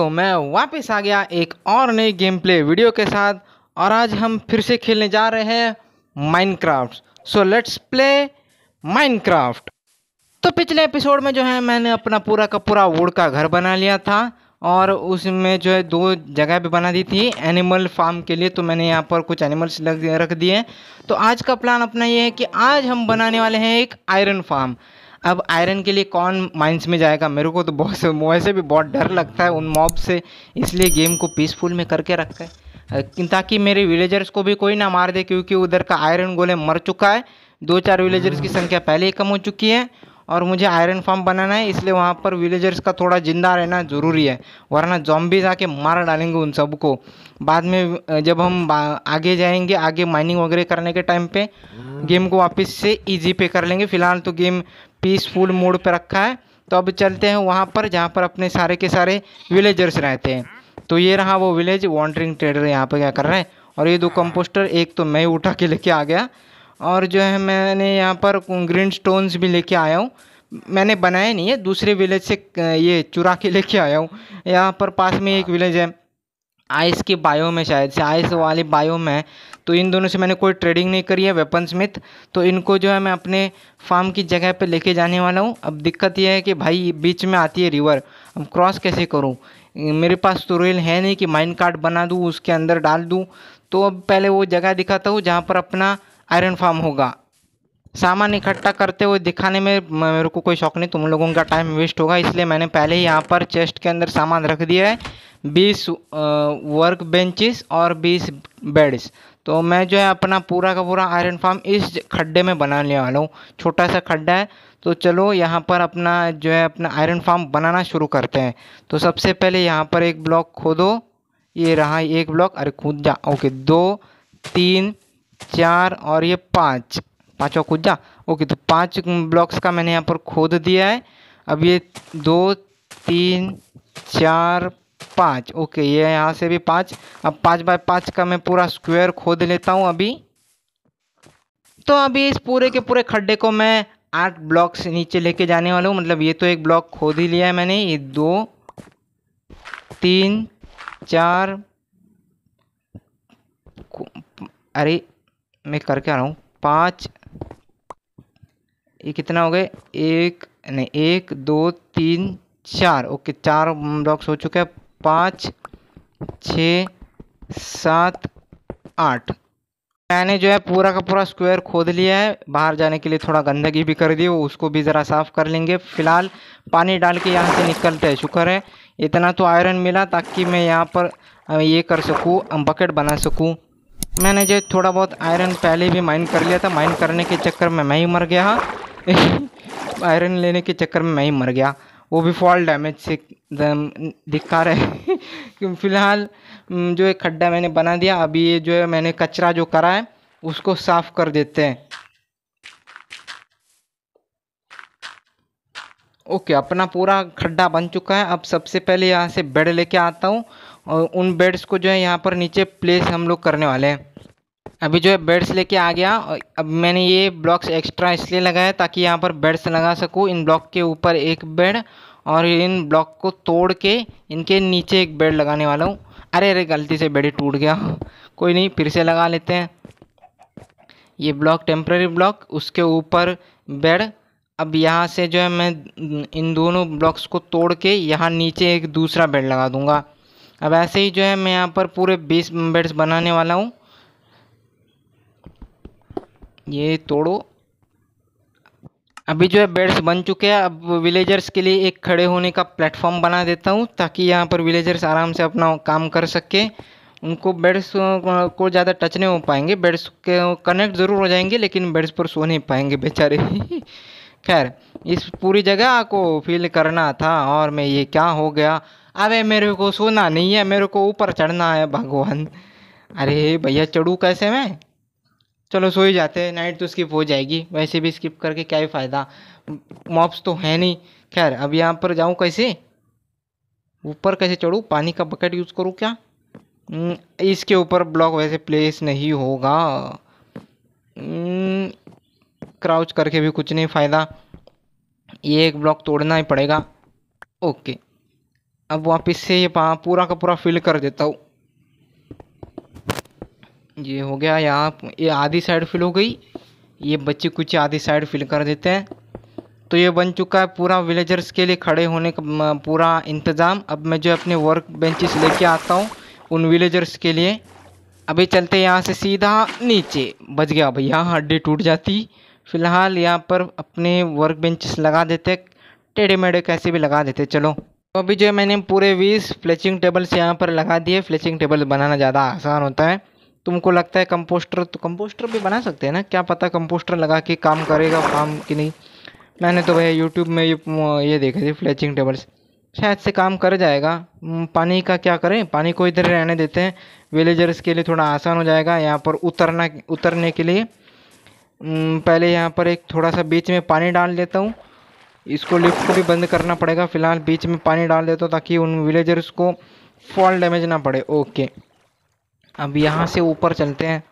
दोस्तों मैं वापस आ गया एक और नई गेम प्ले वीडियो के साथ और आज हम फिर से खेलने जा रहे हैं Minecraft so let's play Minecraft तो पिछले एपिसोड में जो है मैंने अपना पूरा का पूरा वुड का घर बना लिया था और उसमें जो है दो जगह भी बना दी थी एनिमल फार्म के लिए तो मैंने यहाँ पर कुछ एनिमल्स रख दिए तो आज का प्लान अपना ये है कि आज हम बनाने वाले हैं एक आयरन फार्म अब आयरन के लिए कौन माइंस में जाएगा मेरे को तो बहुत से वैसे भी बहुत डर लगता है उन मॉब से इसलिए गेम को पीसफुल में करके रखा है ताकि मेरे विलेजर्स को भी कोई ना मार दे क्योंकि उधर का आयरन गोले मर चुका है दो चार विलेजर्स की संख्या पहले ही कम हो चुकी है और मुझे आयरन फार्म बनाना है इसलिए वहाँ पर विलेजर्स का थोड़ा ज़िंदा रहना ज़रूरी है वरना जॉम्बीज आके मार डालेंगे उन सबको बाद में जब हम आगे जाएंगे आगे माइनिंग वगैरह करने के टाइम पे गेम हम्म। को वापस से इजी पे कर लेंगे फिलहाल तो गेम पीसफुल मोड पर रखा है तो अब चलते हैं वहाँ पर जहाँ पर अपने सारे के सारे विलेजर्स रहते हैं तो ये रहा वो विलेज वॉन्टरिंग ट्रेडर यहाँ पर क्या कर रहे हैं और ये दो कंपोस्टर एक तो मैं उठा के लेके आ गया और जो है मैंने यहाँ पर ग्रीन स्टोन्स भी लेके आया हूँ मैंने बनाए नहीं है दूसरे विलेज से ये चुरा के लेके आया हूँ यहाँ पर पास में एक विलेज है आइस के बायो में शायद से आइस वाले बायो में तो इन दोनों से मैंने कोई ट्रेडिंग नहीं करी है वेपन स्मिथ तो इनको जो है मैं अपने फार्म की जगह पे लेके जाने वाला हूँ अब दिक्कत यह है कि भाई बीच में आती है रिवर अब क्रॉस कैसे करूँ मेरे पास तो रेल है नहीं कि माइन कार्ड बना दूँ उसके अंदर डाल दूँ तो अब पहले वो जगह दिखाता हूँ जहाँ पर अपना आयरन फार्म होगा सामान इकट्ठा करते हुए दिखाने में मेरे को कोई शौक नहीं तुम लोगों का टाइम वेस्ट होगा इसलिए मैंने पहले ही यहाँ पर चेस्ट के अंदर सामान रख दिया है बीस वर्क बेंचेस और बीस बेड्स तो मैं जो है अपना पूरा का पूरा आयरन फार्म इस खड्डे में बनाने वाला हूँ छोटा सा खड्डा है तो चलो यहाँ पर अपना जो है अपना आयरन फार्म बनाना शुरू करते हैं तो सबसे पहले यहाँ पर एक ब्लॉक खोदो ये रहा एक ब्लॉक अरे खुद जा ओके दो तीन चार और ये पाँच पाँचों खुद जा ओके तो पाँच ब्लॉक्स का मैंने यहाँ पर खोद दिया है अब ये दो तीन चार पाँच ओके ये यहाँ से भी पाँच अब पाँच बाय पाँच का मैं पूरा स्क्वायर खोद लेता हूँ अभी तो अभी इस पूरे के पूरे खड्डे को मैं आठ ब्लॉक से नीचे लेके जाने वाला हूँ मतलब ये तो एक ब्लॉक खोद ही लिया है मैंने ये दो तीन चार अरे मैं करके आ रहा हूँ पाँच ये कितना हो गए एक नहीं एक दो तीन चार ओके चार ब्लॉक्स हो चुके हैं पाँच छ सात आठ मैंने जो है पूरा का पूरा स्क्वायर खोद लिया है बाहर जाने के लिए थोड़ा गंदगी भी कर दी वो उसको भी ज़रा साफ़ कर लेंगे फ़िलहाल पानी डाल के यहाँ से निकलते हैं शुक्र है इतना तो आयरन मिला ताकि मैं यहाँ पर ये कर सकूँ बकेट बना सकूँ मैंने जो थोड़ा बहुत आयरन पहले भी माइन कर लिया था माइन करने के चक्कर में मैं ही मर गया आयरन लेने के चक्कर में मैं ही मर गया वो भी फॉल डैमेज से दिखा रहे फिलहाल जो एक खड्डा मैंने बना दिया अभी ये जो है मैंने कचरा जो करा है उसको साफ कर देते हैं ओके अपना पूरा खड्डा बन चुका है अब सबसे पहले यहाँ से बेड लेके आता हूँ और उन बेड्स को जो है यहाँ पर नीचे प्लेस हम लोग करने वाले हैं अभी जो है बेड्स लेके आ गया अब मैंने ये ब्लॉक्स एक्स्ट्रा इसलिए लगाया ताकि यहाँ पर बेड्स लगा सकूँ इन ब्लॉक के ऊपर एक बेड और इन ब्लॉक को तोड़ के इनके नीचे एक बेड लगाने वाला हूँ अरे अरे गलती से बेड टूट गया कोई नहीं फिर से लगा लेते हैं ये ब्लॉक टेम्प्रेरी ब्लॉक उसके ऊपर बेड अब यहाँ से जो है मैं इन दोनों ब्लॉक्स को तोड़ के यहाँ नीचे एक दूसरा बेड लगा दूँगा अब ऐसे ही जो है मैं यहाँ पर पूरे बीस बेड्स बनाने वाला हूँ ये तोड़ो अभी जो है बेड्स बन चुके हैं अब विलेजर्स के लिए एक खड़े होने का प्लेटफॉर्म बना देता हूँ ताकि यहाँ पर विलेजर्स आराम से अपना काम कर सके उनको बेड्स को ज़्यादा टच नहीं हो पाएंगे बेड्स के कनेक्ट ज़रूर हो जाएंगे लेकिन बेड्स पर सो नहीं पाएंगे बेचारे खैर इस पूरी जगह को फील करना था और मैं ये क्या हो गया अरे मेरे को सोना नहीं है मेरे को ऊपर चढ़ना है भगवान अरे भैया चढ़ूँ कैसे मैं चलो सो ही जाते हैं नाइट तो स्किप हो जाएगी वैसे भी स्किप करके क्या ही फ़ायदा मॉप्स तो है नहीं खैर अब यहाँ पर जाऊँ कैसे ऊपर कैसे चढ़ूँ पानी का बकेट यूज़ करूँ क्या hmm, इसके ऊपर ब्लॉक वैसे प्लेस नहीं होगा क्राउच hmm, करके भी कुछ नहीं फ़ायदा ये एक ब्लॉक तोड़ना ही पड़ेगा ओके अब वापस से ये पूरा का पूरा फिल कर देता हूँ ये हो गया यहाँ ये आधी साइड फिल हो गई ये बच्चे कुछ आधी साइड फिल कर देते हैं तो ये बन चुका है पूरा विलेजर्स के लिए खड़े होने का पूरा इंतज़ाम अब मैं जो अपने वर्क बेंचेस लेके आता हूँ उन विलेजर्स के लिए अभी चलते यहाँ से सीधा नीचे बच गया भैया हड्डी टूट जाती फ़िलहाल यहाँ पर अपने वर्क बेंचेस लगा देते टेढ़े मेढ़े कैसे भी लगा देते चलो तो अभी जो मैंने पूरे बीस फ्लैचिंग टेबल्स यहाँ पर लगा दिए फ्लैचिंग टेबल बनाना ज़्यादा आसान होता है तुमको लगता है कंपोस्टर तो कंपोस्टर भी बना सकते हैं ना क्या पता कंपोस्टर लगा के काम करेगा काम कि नहीं मैंने तो भैया यूट्यूब में ये ये देखे थे फ्लैचिंग टेबल्स शायद से काम कर जाएगा पानी का क्या करें पानी को इधर रहने देते हैं विलेजर्स के लिए थोड़ा आसान हो जाएगा यहाँ पर उतरना उतरने के लिए पहले यहाँ पर एक थोड़ा सा बीच में पानी डाल देता हूँ इसको लिफ्ट को भी बंद करना पड़ेगा फ़िलहाल बीच में पानी डाल देता हूँ ताकि उन विलेजर्स को फॉल डैमेज ना पड़े ओके अब यहाँ से ऊपर चलते हैं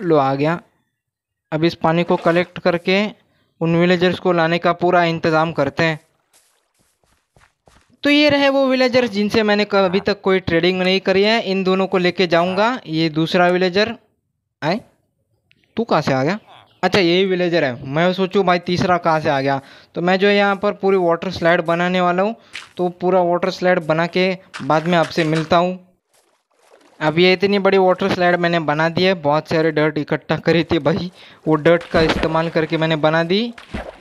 लो आ गया अब इस पानी को कलेक्ट करके उन विलेजर्स को लाने का पूरा इंतज़ाम करते हैं तो ये रहे वो विलेजर्स जिनसे मैंने अभी तक कोई ट्रेडिंग नहीं करी है इन दोनों को लेके जाऊंगा ये दूसरा विलेजर आए तू कहाँ से आ गया अच्छा यही विलेजर है मैं सोचूँ भाई तीसरा कहाँ से आ गया तो मैं जो यहाँ पर पूरी वाटर स्लाइड बनाने वाला हूँ तो पूरा वाटर स्लाइड बना के बाद में आपसे मिलता हूँ अब ये इतनी बड़ी वाटर स्लाइड मैंने बना दी है बहुत सारे डर्ट इकट्ठा करी थी भाई वो डर्ट का इस्तेमाल करके मैंने बना दी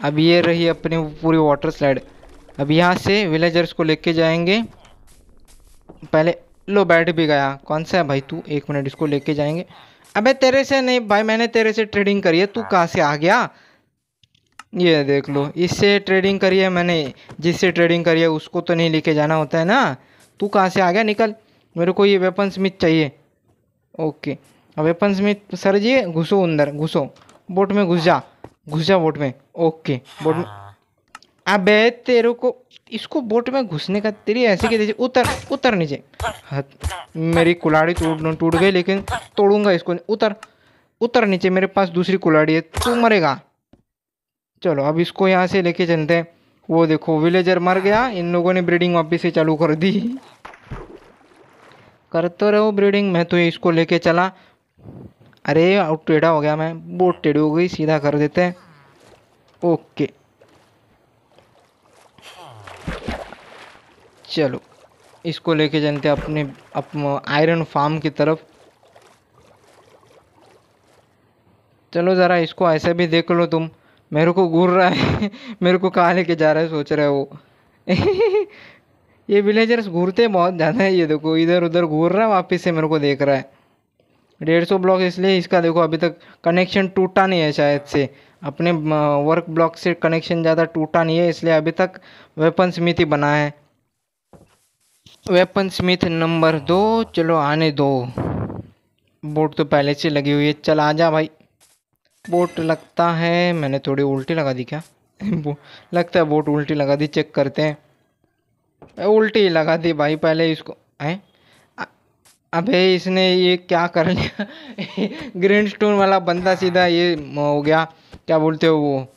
अब ये रही अपनी पूरी वाटर स्लाइड अब यहाँ से विलेजर्स को लेके जाएंगे पहले लो बैठ भी गया कौन सा है भाई तू एक मिनट इसको लेके जाएंगे अबे तेरे से नहीं भाई मैंने तेरे से ट्रेडिंग करी है तू कहाँ से आ गया ये देख लो इससे ट्रेडिंग करी है मैंने जिससे ट्रेडिंग करी है उसको तो नहीं लेके जाना होता है ना तू कहाँ से आ गया निकल मेरे को ये वेपन स्मिथ चाहिए ओके अब वेपन स्मिथ सर जी घुसो अंदर घुसो बोट में घुस जा घुस जा बोट में ओके बोट में अबे तेरे को इसको बोट में घुसने का तेरी ऐसे के दीजिए उतर उतर नीचे मेरी कुलाड़ी टूट टूट गई लेकिन तोड़ूंगा इसको उतर उतर नीचे मेरे पास दूसरी कुलाड़ी है तू मरेगा चलो अब इसको यहाँ से लेके चलते हैं वो देखो विलेजर मर गया इन लोगों ने ब्रीडिंग वापिस से चालू कर दी करते रहो ब्रीडिंग मैं तो इसको लेके चला अरे आउट टेढ़ा हो गया मैं बोट टेढ़ी हो गई सीधा कर देते हैं ओके चलो इसको लेके चलते अपने अप आयरन फार्म की तरफ चलो ज़रा इसको ऐसे भी देख लो तुम मेरे को घूर रहा है मेरे को कहाँ लेके जा रहा है सोच रहे हो ये विलेजर्स घूरते बहुत ज़्यादा है ये देखो इधर उधर घूर रहा है वापस से मेरे को देख रहा है डेढ़ सौ ब्लॉक इसलिए इसका देखो अभी तक कनेक्शन टूटा नहीं है शायद से अपने वर्क ब्लॉक से कनेक्शन ज़्यादा टूटा नहीं है इसलिए अभी तक वेपन स्मिथ ही बना है वेपन स्मिथ नंबर दो चलो आने दो बोट तो पहले से लगी हुई है चल आ जा भाई बोट लगता है मैंने थोड़ी उल्टी लगा दी क्या लगता है बोट उल्टी लगा दी चेक करते हैं उल्टी लगा दी भाई पहले इसको है अबे इसने ये क्या कर लिया ग्रीन स्टोन वाला बंदा सीधा ये हो गया क्या बोलते हो वो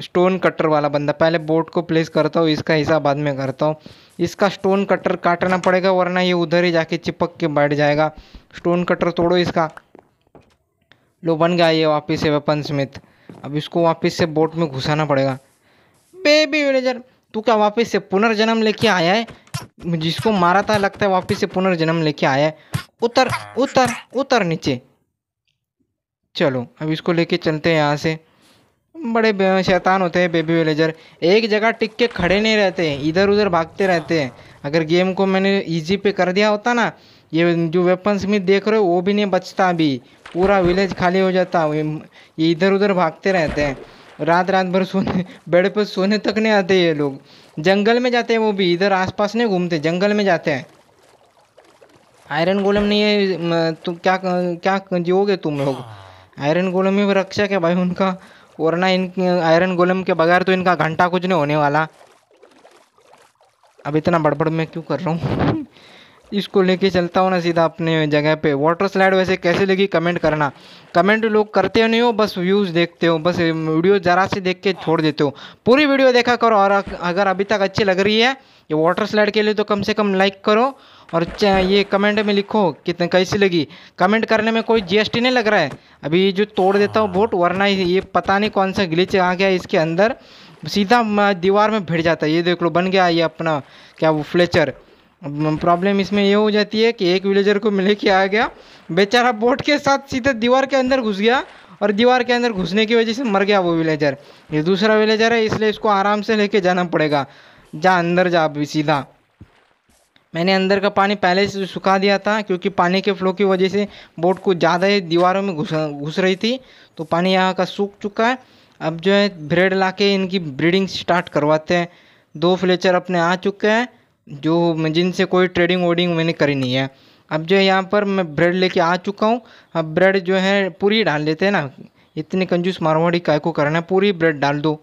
स्टोन कटर वाला बंदा पहले बोट को प्लेस करता हूँ इसका हिसाब बाद में करता हूँ इसका स्टोन कटर काटना पड़ेगा वरना ये उधर ही जाके चिपक के बैठ जाएगा स्टोन कटर तोड़ो इसका लो बन गया ये वापस से वेपन स्मिथ अब इसको वापस से बोट में घुसाना पड़ेगा बेबी विलेजर तू क्या वापस से पुनर्जन्म लेके आया है जिसको मारा था लगता है वापस से पुनर्जन्म लेके आया है उतर उतर उतर नीचे चलो अब इसको लेके चलते हैं यहाँ से बड़े शैतान होते हैं बेबी विलेजर एक जगह टिक के खड़े नहीं रहते इधर उधर भागते रहते हैं अगर गेम को मैंने इजी पे कर दिया होता ना ये जो वेपन्स में देख रहे हो वो भी नहीं बचता अभी पूरा विलेज खाली हो जाता ये इधर उधर भागते रहते हैं रात रात भर सोने बेड पर सोने तक नहीं आते ये लोग जंगल में जाते हैं वो भी इधर आसपास नहीं घूमते जंगल में जाते हैं आयरन गोलम नहीं है तुम क्या क्या जियोगे तुम लोग आयरन गोलम में रक्षक है भाई उनका वरना इन आयरन गोलम के बगैर तो इनका घंटा कुछ नहीं होने वाला अब इतना बड़बड़ मैं क्यों कर रहा हूँ इसको लेके चलता हूँ ना सीधा अपने जगह पे वाटर स्लाइड वैसे कैसे लगी कमेंट करना कमेंट लोग करते नहीं हो बस व्यूज़ देखते हो बस वीडियो ज़रा से देख के छोड़ देते हो पूरी वीडियो देखा करो और अगर अभी तक अच्छी लग रही है ये वाटर स्लाइड के लिए तो कम से कम लाइक करो और ये कमेंट में लिखो कितने कैसी लगी कमेंट करने में कोई जीएसटी नहीं लग रहा है अभी जो तोड़ देता हूँ बोट वरना ये पता नहीं कौन सा ग्लिच आ गया इसके अंदर सीधा दीवार में भिड़ जाता है ये देख लो बन गया ये अपना क्या वो फ्लेचर प्रॉब्लम इसमें ये हो जाती है कि एक विलेजर को मिले के आ गया बेचारा बोट के साथ सीधे दीवार के अंदर घुस गया और दीवार के अंदर घुसने की वजह से मर गया वो विलेजर ये दूसरा विलेजर है इसलिए इसको आराम से लेके जाना पड़ेगा जा अंदर जा अभी सीधा मैंने अंदर का पानी पहले से सुखा दिया था क्योंकि पानी के फ्लो की वजह से बोट को ज़्यादा ही दीवारों में घुस घुस रही थी तो पानी यहाँ का सूख चुका है अब जो है ब्रेड ला के इनकी ब्रीडिंग स्टार्ट करवाते हैं दो फ्लेचर अपने आ चुके हैं जो जिनसे कोई ट्रेडिंग वोडिंग मैंने करी नहीं है अब जो है यहाँ पर मैं ब्रेड लेके आ चुका हूँ अब ब्रेड जो है पूरी डाल लेते हैं ना इतनी कंजूस मारवाड़ी काय को करना है पूरी ब्रेड डाल दो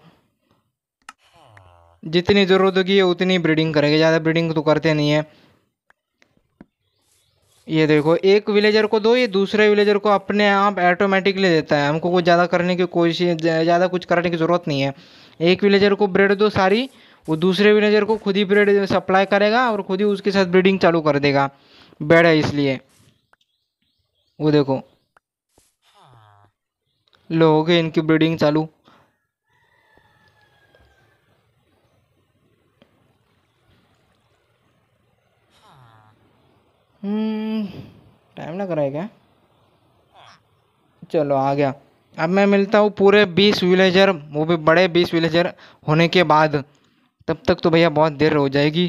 जितनी ज़रूरत होगी उतनी ब्रीडिंग करेंगे ज़्यादा ब्रीडिंग तो करते नहीं है ये देखो एक विलेजर को दो ये दूसरे विलेजर को अपने आप ऑटोमेटिकली देता है हमको कुछ ज़्यादा करने की कोशिश ज़्यादा कुछ करने की ज़रूरत नहीं है एक विलेजर को ब्रेड दो सारी वो दूसरे विनेजर को खुद ही ब्रेड सप्लाई करेगा और खुद ही उसके साथ ब्रीडिंग चालू कर देगा बेड है इसलिए वो देखो लो हो गए इनकी ब्रीडिंग चालू टाइम हम्म, रहा है क्या चलो आ गया अब मैं मिलता हूँ पूरे बीस विलेजर वो भी बड़े बीस विलेजर होने के बाद तब तक तो भैया बहुत देर हो जाएगी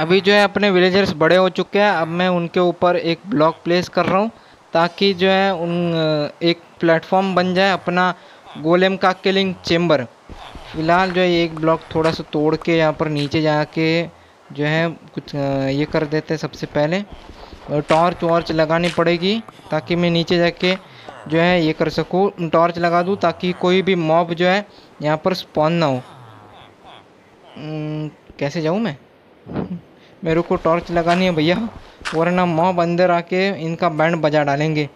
अभी जो है अपने विलेजर्स बड़े हो चुके हैं अब मैं उनके ऊपर एक ब्लॉक प्लेस कर रहा हूँ ताकि जो है उन एक प्लेटफॉर्म बन जाए अपना गोलेम का किलिंग चेम्बर फ़िलहाल जो है एक ब्लॉक थोड़ा सा तोड़ के यहाँ पर नीचे जाके जो है कुछ ये कर देते हैं सबसे पहले टॉर्च वॉर्च लगानी पड़ेगी ताकि मैं नीचे जाके जो है ये कर सकूँ टॉर्च लगा दूँ ताकि कोई भी मॉब जो है यहाँ पर स्पॉन ना हो हम्म, कैसे जाऊँ मैं मेरे को टॉर्च लगानी है भैया वरना मॉब अंदर आके इनका बैंड बजा डालेंगे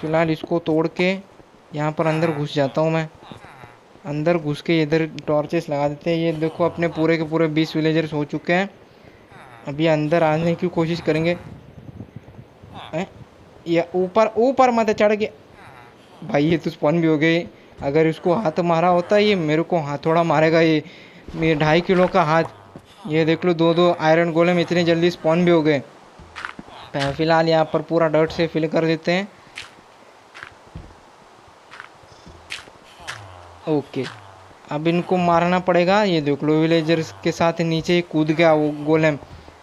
फ़िलहाल इसको तोड़ के यहाँ पर अंदर घुस जाता हूँ मैं अंदर घुस के इधर टॉर्चेस लगा देते हैं ये देखो अपने पूरे के पूरे बीस विलेजर्स हो चुके हैं अभी अंदर आने की कोशिश करेंगे ऊपर ऊपर मत चढ़ के भाई ये तो स्पॉन भी हो गई अगर इसको हाथ मारा होता ये मेरे को थोड़ा मारेगा ये मेरे ढाई किलो का हाथ ये देख लो दो दो आयरन गोलम इतने जल्दी स्पॉन भी हो गए फिलहाल यहाँ पर पूरा डर्ट से फिल कर देते हैं ओके अब इनको मारना पड़ेगा ये देख लो विलेजर्स के साथ नीचे ही कूद गया वो गोलम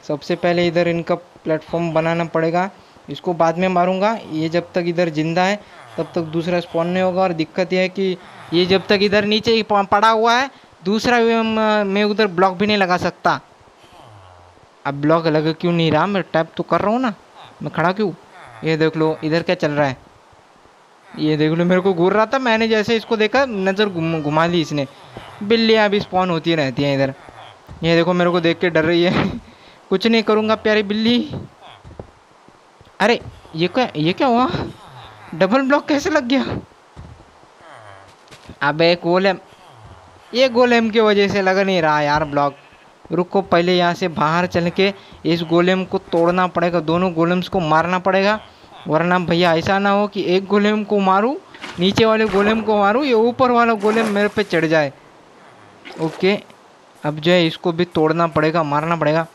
सबसे पहले इधर इनका प्लेटफॉर्म बनाना पड़ेगा इसको बाद में मारूंगा ये जब तक इधर ज़िंदा है तब तक दूसरा स्पॉन नहीं होगा और दिक्कत यह है कि ये जब तक इधर नीचे पड़ा हुआ है दूसरा मैं उधर ब्लॉक भी नहीं लगा सकता अब ब्लॉक लग क्यों नहीं रहा मैं टैप तो कर रहा हूँ ना मैं खड़ा क्यों ये देख लो इधर क्या चल रहा है ये देख लो मेरे को घूर रहा था मैंने जैसे इसको देखा नज़र घुमा दी इसने बिल्लियाँ अभी स्पॉन होती रहती हैं इधर ये देखो मेरे को देख के डर रही है कुछ नहीं करूँगा प्यारी बिल्ली अरे ये क्या ये क्या हुआ डबल ब्लॉक कैसे लग गया अबे गोलेम ये गोलेम की वजह से लग नहीं रहा यार ब्लॉक रुको पहले यहाँ से बाहर चल के इस गोलेम को तोड़ना पड़ेगा दोनों गोलेम्स को मारना पड़ेगा वरना भैया ऐसा ना हो कि एक गोलेम को मारूँ नीचे वाले गोलेम को मारूँ ये ऊपर वाला गोलेम मेरे पे चढ़ जाए ओके अब जो है इसको भी तोड़ना पड़ेगा मारना पड़ेगा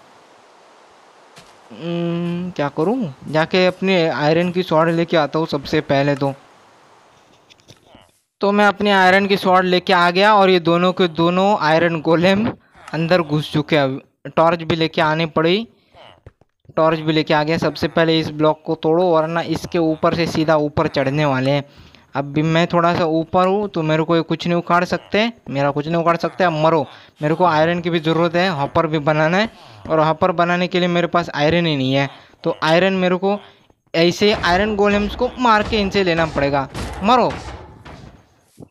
हम्म, क्या करूँ जाके अपने आयरन की शॉर्ट लेके आता हूँ सबसे पहले तो तो मैं अपने आयरन की शॉर्ट लेके आ गया और ये दोनों के दोनों आयरन गोलेम अंदर घुस चुके हैं टॉर्च भी लेके आनी पड़ी टॉर्च भी लेके आ गया सबसे पहले इस ब्लॉक को तोड़ो वरना इसके ऊपर से सीधा ऊपर चढ़ने वाले हैं अब मैं थोड़ा सा ऊपर हूँ तो मेरे को कुछ नहीं उखाड़ सकते मेरा कुछ नहीं उखाड़ सकते अब मरो मेरे को आयरन की भी ज़रूरत है हॉपर भी बनाना है और हॉपर बनाने के लिए मेरे पास आयरन ही नहीं है तो आयरन मेरे को ऐसे आयरन गोलेम्स को मार के इनसे लेना पड़ेगा मरो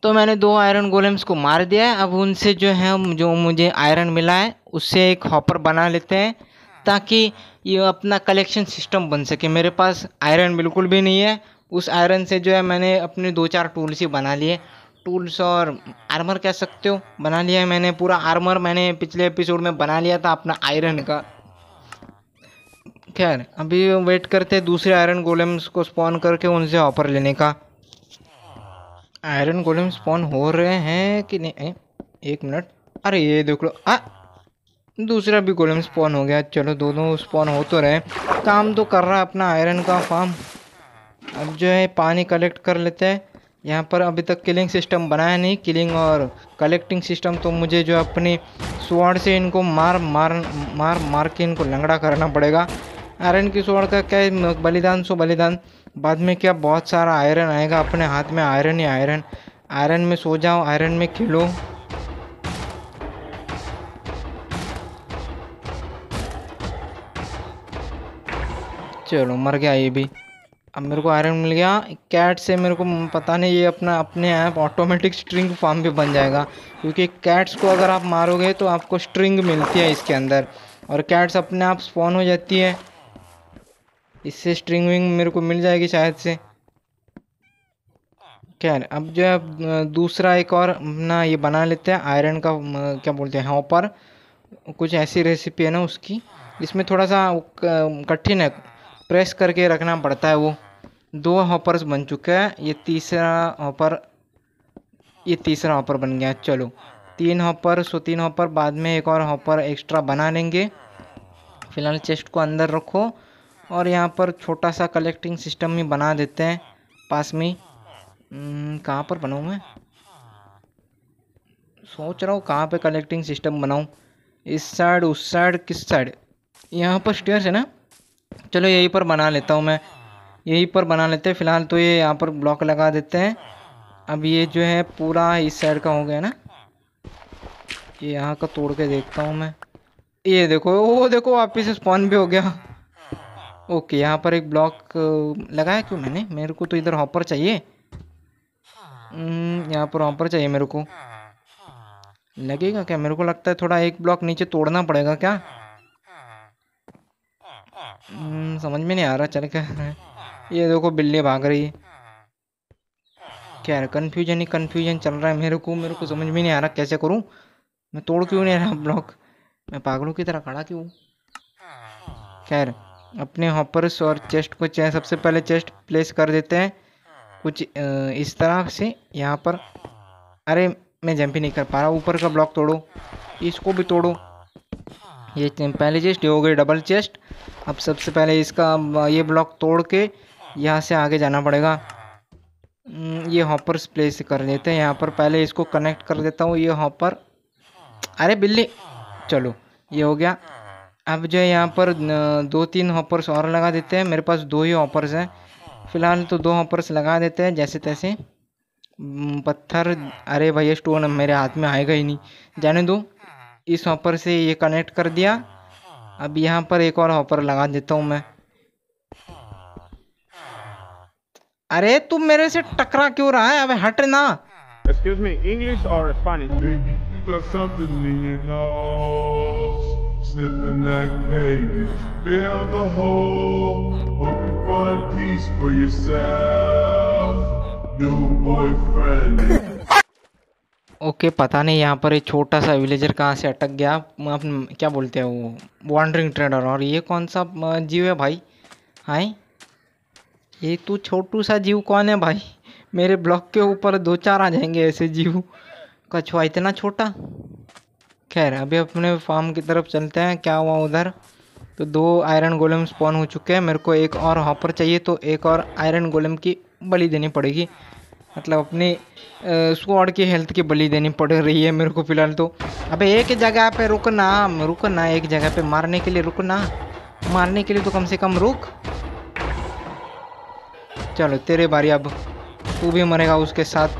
तो मैंने दो आयरन गोलेम्स को मार दिया है अब उनसे जो है जो मुझे आयरन मिला है उससे एक हॉपर बना लेते हैं ताकि ये अपना कलेक्शन सिस्टम बन सके मेरे पास आयरन बिल्कुल भी नहीं है उस आयरन से जो है मैंने अपने दो चार टूल्स ही बना लिए टूल्स और आर्मर कह सकते हो बना लिया है मैंने पूरा आर्मर मैंने पिछले एपिसोड में बना लिया था अपना आयरन का खैर अभी वेट करते हैं दूसरे आयरन गोलम्स को स्पॉन करके उनसे ऑफर लेने का आयरन गोलम स्पॉन हो रहे हैं कि नहीं ए, एक मिनट अरे ये देख लो आ दूसरा भी गोलम स्पॉन हो गया चलो दोनों स्पॉन हो तो रहे काम तो कर रहा है अपना आयरन का फार्म अब जो है पानी कलेक्ट कर लेते हैं यहाँ पर अभी तक किलिंग सिस्टम बनाया नहीं किलिंग और कलेक्टिंग सिस्टम तो मुझे जो अपनी स्वाड से इनको मार मार मार मार के इनको लंगड़ा करना पड़ेगा आयरन की स्वाड का क्या बलिदान सो बलिदान बाद में क्या बहुत सारा आयरन आएगा अपने हाथ में आयरन ही आयरन आयरन में सो जाओ आयरन में खेलो चलो मर गया ये भी अब मेरे को आयरन मिल गया कैट से मेरे को पता नहीं ये अपना अपने ऐप ऑटोमेटिक स्ट्रिंग फॉर्म भी बन जाएगा क्योंकि कैट्स को अगर आप मारोगे तो आपको स्ट्रिंग मिलती है इसके अंदर और कैट्स अपने आप स्पॉन हो जाती है इससे स्ट्रिंग विंग मेरे को मिल जाएगी शायद से खैर अब जो है दूसरा एक और अपना ये बना लेते हैं आयरन का क्या बोलते हैं हॉपर कुछ ऐसी रेसिपी है ना उसकी इसमें थोड़ा सा कठिन है प्रेस करके रखना पड़ता है वो दो हॉपर्स बन चुके हैं ये तीसरा हॉपर ये तीसरा हॉपर बन गया चलो तीन हॉपर सो तो तीन हॉपर बाद में एक और हॉपर एक्स्ट्रा बना लेंगे फ़िलहाल चेस्ट को अंदर रखो और यहाँ पर छोटा सा कलेक्टिंग सिस्टम भी बना देते हैं पास में हम्म, कहाँ पर बनाऊँ मैं सोच रहा हूँ कहाँ पे कलेक्टिंग सिस्टम बनाऊँ इस साइड उस साइड किस साइड यहाँ पर स्टेयर्स है ना चलो यहीं पर बना लेता हूँ मैं यहीं पर बना लेते हैं फ़िलहाल तो ये यहाँ पर ब्लॉक लगा देते हैं अब ये जो है पूरा इस साइड का हो गया ना ये यहाँ का तोड़ के देखता हूँ मैं ये देखो वो देखो वापिस स्पॉन भी हो गया ओके यहाँ पर एक ब्लॉक लगाया क्यों मैंने मेरे को तो इधर हॉपर चाहिए हम्म, यहाँ पर हॉपर चाहिए मेरे को लगेगा क्या मेरे को लगता है थोड़ा एक ब्लॉक नीचे तोड़ना पड़ेगा क्या हम्म, समझ में नहीं आ रहा चल क्या ये देखो बिल्ली भाग रही है क्या कन्फ्यूजन ही कन्फ्यूजन चल रहा है मेरे को मेरे को समझ में नहीं आ रहा कैसे करूँ मैं तोड़ क्यों नहीं रहा ब्लॉक मैं पागलों की तरह खड़ा क्यों खैर अपने हॉपर्स और चेस्ट को चाहे सबसे पहले चेस्ट प्लेस कर देते हैं कुछ इस तरह से यहाँ पर अरे मैं जंप ही नहीं कर पा रहा ऊपर का ब्लॉक तोड़ो इसको भी तोड़ो ये पहले चेस्ट ये हो गई डबल चेस्ट अब सबसे पहले इसका ये ब्लॉक तोड़ के यहाँ से आगे जाना पड़ेगा ये हॉपर्स प्लेस कर देते हैं यहाँ पर पहले इसको कनेक्ट कर देता हूँ ये हॉपर अरे बिल्ली चलो ये हो गया अब जो है यहाँ पर दो तीन हॉपर्स और लगा देते हैं मेरे पास दो ही हॉपर्स हैं फ़िलहाल तो दो हॉपर्स लगा देते हैं जैसे तैसे पत्थर अरे भैया स्टोन मेरे हाथ में आएगा ही नहीं जाने दो इस हॉपर से ये कनेक्ट कर दिया अब यहाँ पर एक और हॉपर लगा देता हूँ मैं अरे तुम मेरे से टकरा क्यों रहा है अब हट ना एक्सक्यूज मी इंग्लिश और स्पेनिश New boyfriend ओके पता नहीं यहाँ पर एक छोटा सा विलेजर कहाँ से अटक गया आप क्या बोलते हैं वो वॉन्ड्रिंग ट्रेडर और ये कौन सा जीव है भाई हाय ये तो छोटू सा जीव कौन है भाई मेरे ब्लॉक के ऊपर दो चार आ जाएंगे ऐसे जीव कछुआ इतना छोटा खैर अभी अपने फार्म की तरफ चलते हैं क्या हुआ उधर तो दो आयरन गोलम स्पॉन हो चुके हैं मेरे को एक और हॉपर चाहिए तो एक और आयरन गोलम की बलि देनी पड़ेगी मतलब अपनी स्क्वाड की हेल्थ की बलि देनी पड़ रही है मेरे को फिलहाल तो अबे एक जगह पे रुकना रुकना एक जगह पे मारने के लिए रुकना मारने के लिए तो कम से कम रुक चलो तेरे बारी अब तू भी मरेगा उसके साथ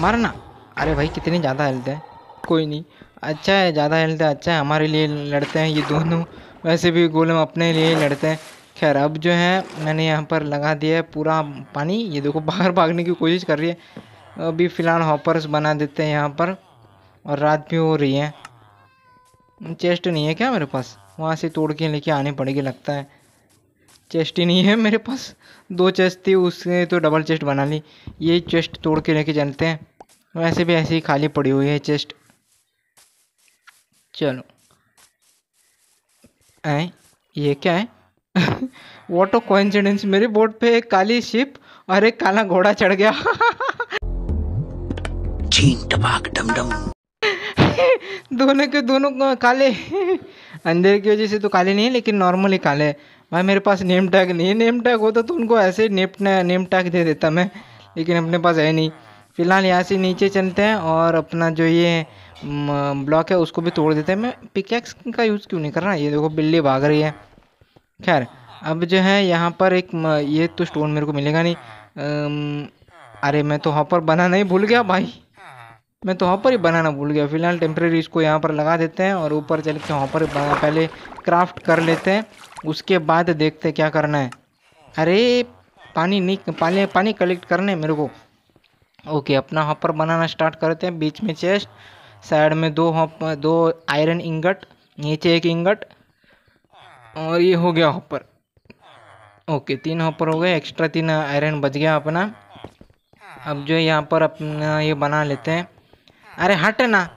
मारना अरे भाई कितनी ज़्यादा हेल्थ है कोई नहीं अच्छा है ज़्यादा हेल्थ है अच्छा है हमारे लिए लड़ते हैं ये दोनों वैसे भी गोलम अपने लिए लड़ते हैं खैर अब जो है मैंने यहाँ पर लगा दिया है पूरा पानी ये देखो बाहर भागने की कोशिश कर रही है अभी फ़िलहाल हॉपर्स बना देते हैं यहाँ पर और रात भी हो रही है चेस्ट नहीं है क्या मेरे पास वहाँ से तोड़ के लेके आने पड़ेगी लगता है चेस्ट ही नहीं है मेरे पास दो चेस्ट थी उसने तो डबल चेस्ट बना ली ये चेस्ट तोड़ के लेके चलते हैं वैसे भी ऐसे ही खाली पड़ी हुई है चेस्ट चलो आए ये क्या है वॉट ओ कोइंसिडेंस मेरी बोट पे एक काली शिप और एक काला घोड़ा चढ़ गया छीन टपाक डम दोनों के दोनों काले अंधेरे की वजह से तो काले नहीं है लेकिन नॉर्मली काले है भाई मेरे पास नेम टैग नहीं है नेम टैग होता तो उनको ऐसे नेप नेम टैग दे देता मैं लेकिन अपने पास है नहीं फिलहाल यहाँ से नीचे चलते हैं और अपना जो ये ब्लॉक है उसको भी तोड़ देते हैं मैं पिकैक्स का यूज़ क्यों नहीं कर रहा ये देखो बिल्ली भाग रही है खैर अब जो है यहाँ पर एक ये तो स्टोन मेरे को मिलेगा नहीं अरे मैं तो हॉपर बनाना ही भूल गया भाई मैं तो हॉपर ही बनाना भूल गया फिलहाल टेम्प्रेरी इसको यहाँ पर लगा देते हैं और ऊपर चल के पर पहले क्राफ्ट कर लेते हैं उसके बाद देखते हैं क्या करना है अरे पानी नहीं पानी पानी कलेक्ट करना है मेरे को ओके अपना हॉपर बनाना स्टार्ट करते हैं बीच में चेस्ट साइड में दो हॉप दो आयरन इंगट नीचे एक इंगट और ये हो गया हॉपर ओके तीन हॉपर हो गए एक्स्ट्रा तीन आयरन बच गया अपना अब जो यहाँ पर अपना ये बना लेते हैं अरे हट ना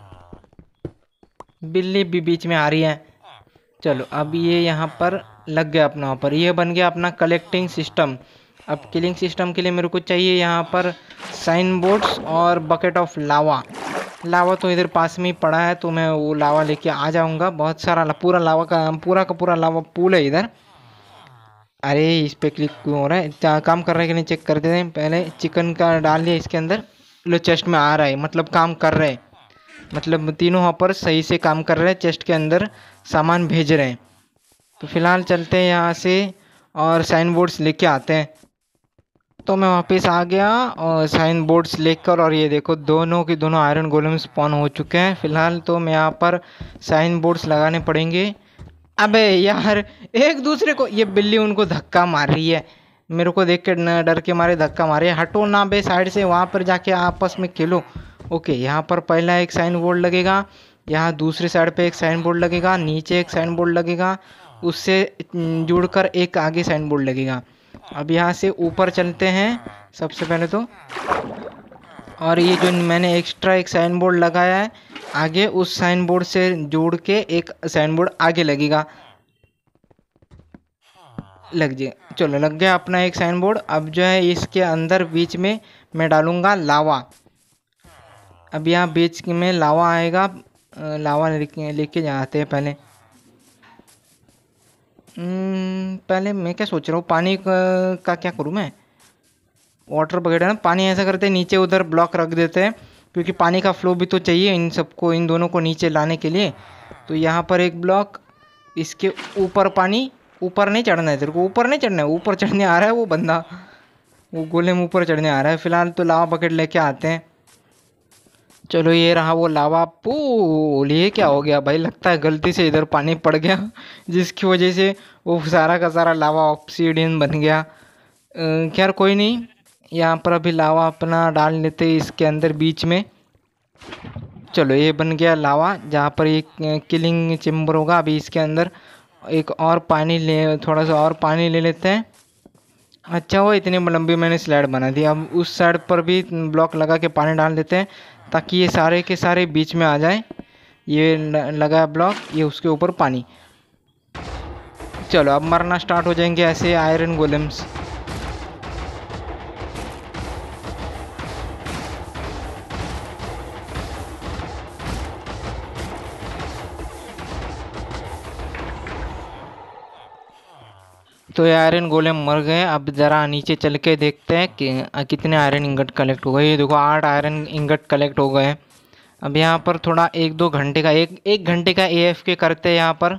बिल्ली भी बीच में आ रही है चलो अब ये यहाँ पर लग गया अपना ऊपर ये बन गया अपना कलेक्टिंग सिस्टम अब किलिंग सिस्टम के लिए मेरे को चाहिए यहाँ पर साइन बोर्ड्स और बकेट ऑफ लावा लावा तो इधर पास में ही पड़ा है तो मैं वो लावा लेके आ जाऊँगा बहुत सारा ला, पूरा लावा का पूरा का पूरा लावा पूल है इधर अरे इस पर क्लिक क्यों हो रहा है काम करने के लिए चेक कर देते हैं पहले चिकन का डाल लिया इसके अंदर लो चेस्ट में आ रहा है मतलब काम कर रहे हैं मतलब तीनों हॉपर सही से काम कर रहे हैं चेस्ट के अंदर सामान भेज रहे हैं तो फिलहाल चलते हैं यहाँ से और साइन बोर्ड्स लेके आते हैं तो मैं वापस आ गया और साइन बोर्ड्स लेकर और ये देखो दोनों के दोनों आयरन गोलम स्पॉन हो चुके हैं फिलहाल तो मैं यहाँ पर साइन बोर्ड्स लगाने पड़ेंगे अबे यार एक दूसरे को ये बिल्ली उनको धक्का मार रही है मेरे को देख के डर के मारे धक्का मारे हटो ना बे साइड से वहाँ पर जाके आपस में खेलो ओके यहाँ पर पहला एक साइन बोर्ड लगेगा यहाँ दूसरे साइड पे एक साइन बोर्ड लगेगा नीचे एक साइन बोर्ड लगेगा उससे जुड़कर एक आगे साइन बोर्ड लगेगा अब यहाँ से ऊपर चलते हैं सबसे पहले तो और ये जो मैंने एक्स्ट्रा एक साइन बोर्ड लगाया है आगे उस साइन बोर्ड से जोड़ के एक साइन बोर्ड आगे लगेगा लग जाए चलो लग गया अपना एक साइन बोर्ड अब जो है इसके अंदर बीच में मैं डालूँगा लावा अब यहाँ बीच में लावा आएगा लावा लेके जाते हैं पहले हम्म, पहले मैं क्या सोच रहा हूँ पानी का, का क्या करूँ मैं वाटर वगैरह ना पानी ऐसा करते नीचे उधर ब्लॉक रख देते हैं क्योंकि पानी का फ्लो भी तो चाहिए इन सबको इन दोनों को नीचे लाने के लिए तो यहाँ पर एक ब्लॉक इसके ऊपर पानी ऊपर नहीं चढ़ना है तेरे को ऊपर नहीं चढ़ना है ऊपर चढ़ने आ रहा है वो बंदा वो गोले में ऊपर चढ़ने आ रहा है फिलहाल तो लावा बकेट लेके आते हैं चलो ये रहा वो लावा पूल ये क्या हो गया भाई लगता है गलती से इधर पानी पड़ गया जिसकी वजह से वो सारा का सारा लावा ऑक्सीडन बन गया खैर कोई नहीं यहाँ पर अभी लावा अपना डाल लेते इसके अंदर बीच में चलो ये बन गया लावा जहाँ पर ये किलिंग चेम्बर होगा अभी इसके अंदर एक और पानी ले थोड़ा सा और पानी ले लेते हैं अच्छा हो इतनी लंबी मैंने स्लाइड बना दी अब उस साइड पर भी ब्लॉक लगा के पानी डाल देते हैं ताकि ये सारे के सारे बीच में आ जाए ये लगाया ब्लॉक ये उसके ऊपर पानी चलो अब मरना स्टार्ट हो जाएंगे ऐसे आयरन गोलम्स तो ये आयरन गोलेम मर गए अब ज़रा नीचे चल के देखते हैं कि कितने आयरन इंगट कलेक्ट हो गए ये देखो आठ आयरन इंगट कलेक्ट हो गए अब यहाँ पर थोड़ा एक दो घंटे का एक एक घंटे का ए एफ के करते हैं यहाँ पर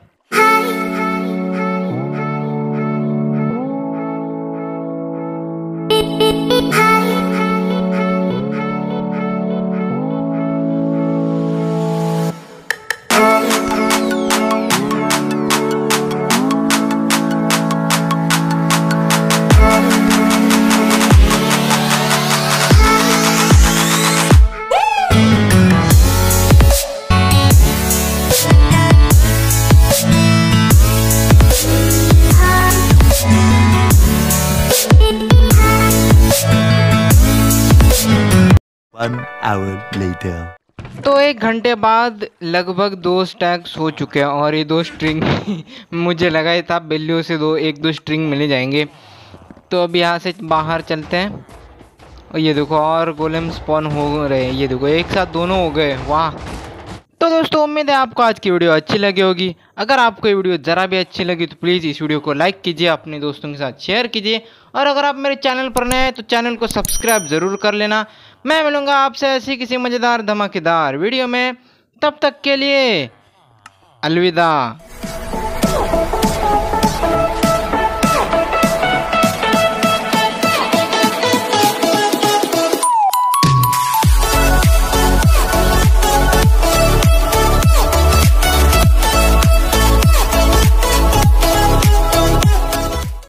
लेटर तो एक घंटे बाद लगभग दो स्टैक्स हो चुके हैं और ये दो स्ट्रिंग मुझे लगा था बिल्लियों से दो एक दो स्ट्रिंग मिले जाएंगे तो अब यहाँ से बाहर चलते हैं और ये देखो और गोलम स्पॉन हो रहे हैं ये देखो एक साथ दोनों हो गए वाह तो दोस्तों उम्मीद है आपको आज की वीडियो अच्छी लगी होगी अगर आपको ये वीडियो ज़रा भी अच्छी लगी तो प्लीज़ इस वीडियो को लाइक कीजिए अपने दोस्तों के साथ शेयर कीजिए और अगर आप मेरे चैनल पर नए हैं तो चैनल को सब्सक्राइब ज़रूर कर लेना मैं मिलूँगा आपसे ऐसी किसी मज़ेदार धमाकेदार वीडियो में तब तक के लिए अलविदा